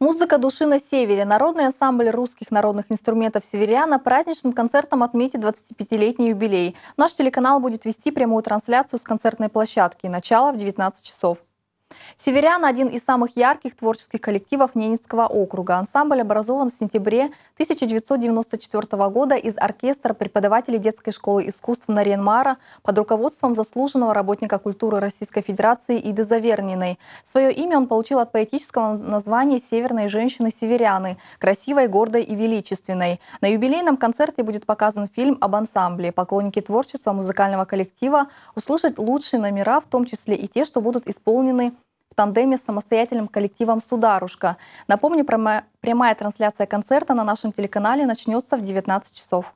Музыка души на севере. Народный ансамбль русских народных инструментов «Северяна» праздничным концертом отметит 25-летний юбилей. Наш телеканал будет вести прямую трансляцию с концертной площадки. Начало в 19 часов. «Северян» — один из самых ярких творческих коллективов Ненецкого округа. Ансамбль образован в сентябре 1994 года из оркестра преподавателей детской школы искусств Наренмара под руководством заслуженного работника культуры Российской Федерации Иды Заверниной. Свое имя он получил от поэтического названия «Северной женщины-северяны», красивой, гордой и величественной. На юбилейном концерте будет показан фильм об ансамбле. Поклонники творчества музыкального коллектива услышат лучшие номера, в том числе и те, что будут исполнены тандеме с самостоятельным коллективом «Сударушка». Напомню, прямая трансляция концерта на нашем телеканале начнется в 19 часов.